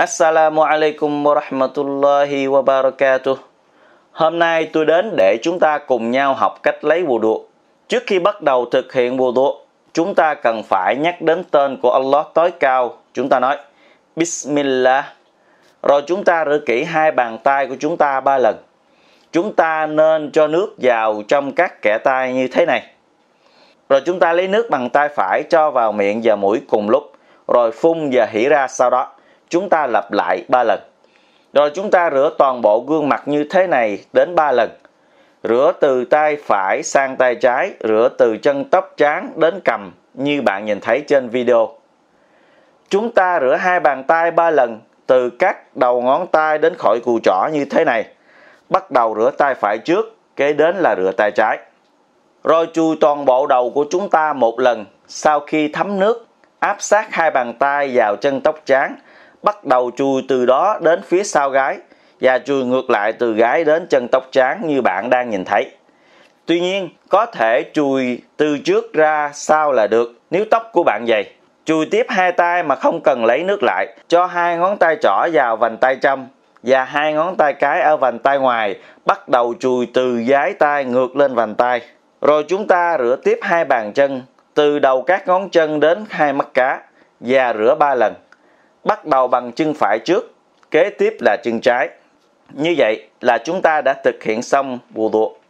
Assalamualaikum warahmatullahi wabarakatuh. Hôm nay tôi đến để chúng ta cùng nhau học cách lấy wudu. Trước khi bắt đầu thực hiện wudu, chúng ta cần phải nhắc đến tên của Allah tối cao. Chúng ta nói Bismillah. Rồi chúng ta rửa kỹ hai bàn tay của chúng ta ba lần. Chúng ta nên cho nước vào trong các kẽ tay như thế này. Rồi chúng ta lấy nước bằng tay phải cho vào miệng và mũi cùng lúc, rồi phun và hỉ ra sau đó chúng ta lặp lại 3 lần. Rồi chúng ta rửa toàn bộ gương mặt như thế này đến 3 lần. Rửa từ tay phải sang tay trái, rửa từ chân tóc trán đến cầm như bạn nhìn thấy trên video. Chúng ta rửa hai bàn tay 3 lần, từ các đầu ngón tay đến khỏi cù trỏ như thế này. Bắt đầu rửa tay phải trước, kế đến là rửa tay trái. Rồi chùi toàn bộ đầu của chúng ta một lần, sau khi thấm nước, áp sát hai bàn tay vào chân tóc trắng bắt đầu chui từ đó đến phía sau gái và chui ngược lại từ gái đến chân tóc trán như bạn đang nhìn thấy. Tuy nhiên, có thể chùi từ trước ra sau là được nếu tóc của bạn dày. Chùi tiếp hai tay mà không cần lấy nước lại, cho hai ngón tay trỏ vào vành tay trong và hai ngón tay cái ở vành tay ngoài, bắt đầu chùi từ dái tay ngược lên vành tay. Rồi chúng ta rửa tiếp hai bàn chân, từ đầu các ngón chân đến hai mắt cá và rửa ba lần bắt đầu bằng chân phải trước, kế tiếp là chân trái. Như vậy là chúng ta đã thực hiện xong wudu.